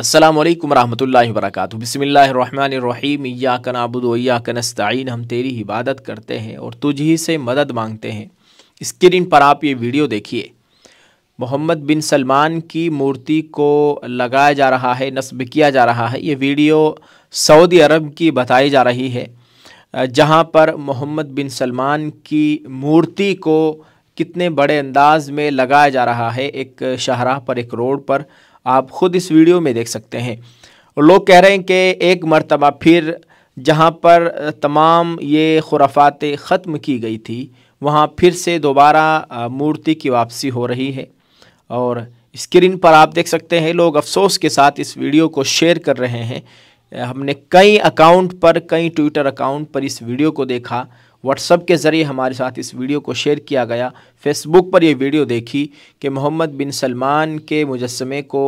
बिस्मिल्लाहिर रहमानिर work बसमीम नअबुदु व या नस्तईन हम तेरी इबादत करते हैं और तुझ ही से मदद मांगते हैं स्क्रीन पर आप ये वीडियो देखिए मोहम्मद बिन सलमान की मूर्ति को लगाया जा रहा है नस्ब किया जा रहा है ये वीडियो सऊदी अरब की बताई जा रही है जहाँ पर मोहम्मद बिन सलमान की मूर्ति को कितने बड़े अंदाज में लगाया जा रहा है एक शाहराह पर एक रोड पर आप ख़ुद इस वीडियो में देख सकते हैं और लोग कह रहे हैं कि एक मरतबा फिर जहाँ पर तमाम ये खुराफात ख़त्म की गई थी वहाँ फिर से दोबारा मूर्ति की वापसी हो रही है और स्क्रीन पर आप देख सकते हैं लोग अफसोस के साथ इस वीडियो को शेयर कर रहे हैं हमने कई अकाउंट पर कई ट्विटर अकाउंट पर इस वीडियो को देखा व्हाट्सअप के ज़रिए हमारे साथ इस वीडियो को शेयर किया गया फेसबुक पर यह वीडियो देखी कि मोहम्मद बिन सलमान के मुजस्मे को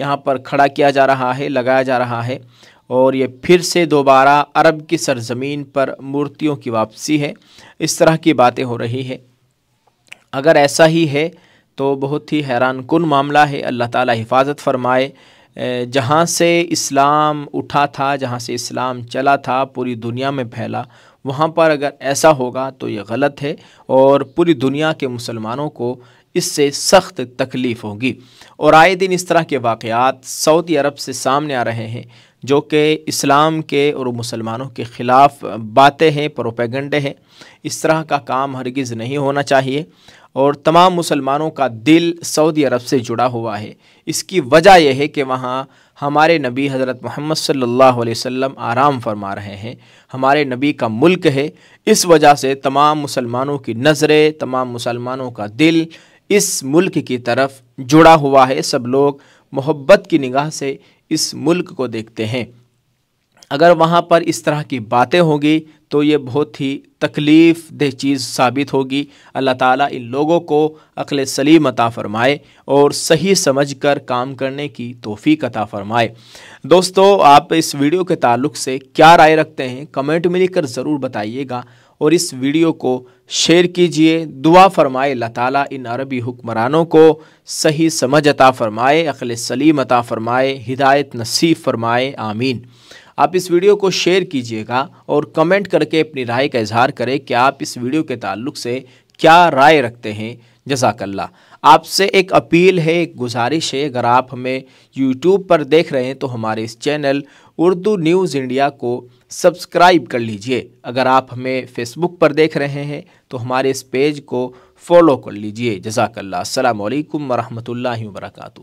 यहाँ पर खड़ा किया जा रहा है लगाया जा रहा है और ये फिर से दोबारा अरब की सरजमीन पर मूर्तियों की वापसी है इस तरह की बातें हो रही है अगर ऐसा ही है तो बहुत ही हैरान कन मामला है अल्लाह ताला हिफाजत फरमाए जहाँ से इस्लाम उठा था जहाँ से इस्लाम चला था पूरी दुनिया में फैला वहाँ पर अगर ऐसा होगा तो ये गलत है और पूरी दुनिया के मुसलमानों को इससे सख्त तकलीफ़ होगी और आए दिन इस तरह के वाक़ात सऊदी अरब से सामने आ रहे हैं जो कि इस्लाम के और मुसलमानों के ख़िलाफ़ बातें हैं प्रोपेगेंडे हैं इस तरह का काम हरगिज़ नहीं होना चाहिए और तमाम मुसलमानों का दिल सऊदी अरब से जुड़ा हुआ है इसकी वजह यह है कि वहाँ हमारे नबी हज़रत मोहम्मद सल्लल्लाहु अलैहि वसल्लम आराम फरमा रहे हैं हमारे नबी का मुल्क है इस वजह से तमाम मुसलमानों की नज़रें तमाम मुसलमानों का दिल इस मुल्क की तरफ जुड़ा हुआ है सब लोग मोहब्बत की निगाह से इस मुल्क को देखते हैं अगर वहाँ पर इस तरह की बातें होंगी तो ये बहुत ही तकलीफ़ दह चीज़ साबित होगी अल्लाह ताला इन लोगों को अकल सलीम अता फ़रमाए और सही समझकर काम करने की तोफ़ी अता फ़रमाए दोस्तों आप इस वीडियो के ताल्लुक से क्या राय रखते हैं कमेंट में लिखकर ज़रूर बताइएगा और इस वीडियो को शेयर कीजिए दुआ फरमाए अल्लाह ताला इन अरबी हुक्मरानों को सही समझ अता फ़रमाए अकल सलीम अता फ़रमाए हिदायत नसीब फ़रमाए आमीन आप इस वीडियो को शेयर कीजिएगा और कमेंट करके अपनी राय का इजहार करें कि आप इस वीडियो के ताल्लुक से क्या राय रखते हैं जजाकल्ला आपसे एक अपील है एक गुजारिश है अगर आप हमें यूट्यूब पर देख रहे हैं तो हमारे इस चैनल उर्दू न्यूज़ इंडिया को सब्सक्राइब कर लीजिए अगर आप हमें फेसबुक पर देख रहे हैं तो हमारे इस पेज को फॉलो कर लीजिए जजाकल्ला अल्लाम वरहमल वर्का